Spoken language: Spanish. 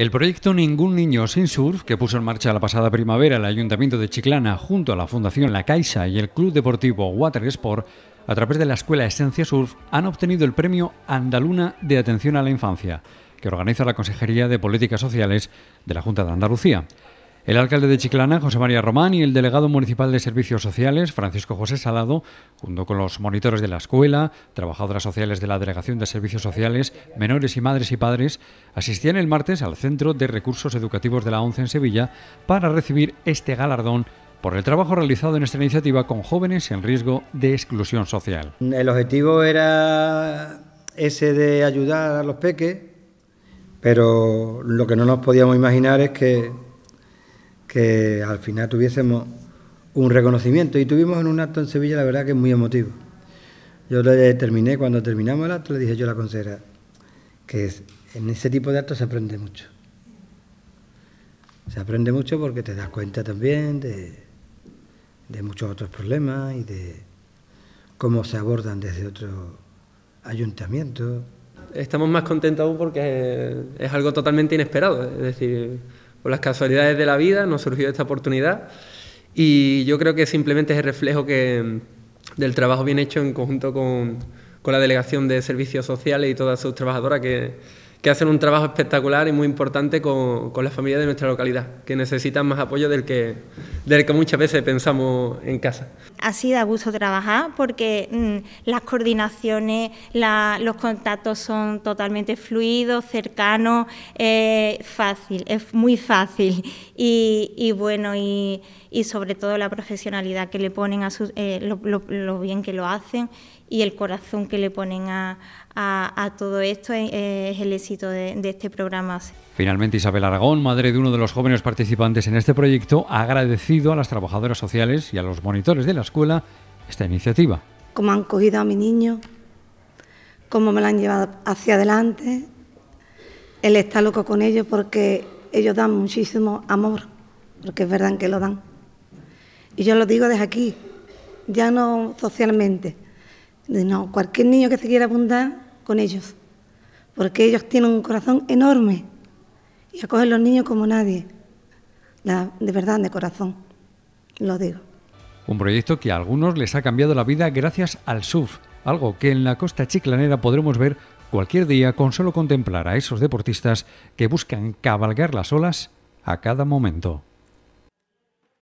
El proyecto Ningún Niño Sin Surf, que puso en marcha la pasada primavera el Ayuntamiento de Chiclana junto a la Fundación La Caixa y el Club Deportivo Water Sport, a través de la Escuela Esencia Surf, han obtenido el Premio Andaluna de Atención a la Infancia, que organiza la Consejería de Políticas Sociales de la Junta de Andalucía. El alcalde de Chiclana, José María Román, y el delegado municipal de Servicios Sociales, Francisco José Salado, junto con los monitores de la escuela, trabajadoras sociales de la Delegación de Servicios Sociales, menores y madres y padres, asistían el martes al Centro de Recursos Educativos de la ONCE en Sevilla para recibir este galardón por el trabajo realizado en esta iniciativa con jóvenes en riesgo de exclusión social. El objetivo era ese de ayudar a los peques, pero lo que no nos podíamos imaginar es que que al final tuviésemos un reconocimiento. Y tuvimos en un acto en Sevilla, la verdad que es muy emotivo. Yo le terminé, cuando terminamos el acto, le dije yo a la consejera que en ese tipo de actos se aprende mucho. Se aprende mucho porque te das cuenta también de, de muchos otros problemas y de cómo se abordan desde otro ayuntamiento. Estamos más contentos aún porque es algo totalmente inesperado. Es decir, por las casualidades de la vida nos surgió esta oportunidad y yo creo que simplemente es el reflejo que, mm, del trabajo bien hecho en conjunto con, con la Delegación de Servicios Sociales y todas sus trabajadoras que que hacen un trabajo espectacular y muy importante con, con las familias de nuestra localidad, que necesitan más apoyo del que, del que muchas veces pensamos en casa. Así da gusto trabajar porque mm, las coordinaciones, los contactos son totalmente fluidos, cercanos, eh, fácil, es muy fácil y, y bueno, y, y, sobre todo la profesionalidad que le ponen a sus, eh, lo bien que lo hacen y el corazón que le ponen a, a, todo esto eh, es, el éxito de, este programa. Finalmente, Isabel Aragón, madre de uno de los jóvenes participantes en este proyecto, ha agradecido a las trabajadoras sociales y a los monitores de la escuela esta iniciativa. Como han cogido a mi niño, cómo me lo han llevado hacia adelante. Él está loco con ellos porque ellos dan muchísimo amor, porque es verdad que lo dan. Y yo lo digo desde aquí, ya no socialmente. No, cualquier niño que se quiera apuntar, con ellos, porque ellos tienen un corazón enorme y acogen los niños como nadie, de verdad, de corazón, lo digo. Un proyecto que a algunos les ha cambiado la vida gracias al surf, algo que en la costa chiclanera podremos ver cualquier día con solo contemplar a esos deportistas que buscan cabalgar las olas a cada momento.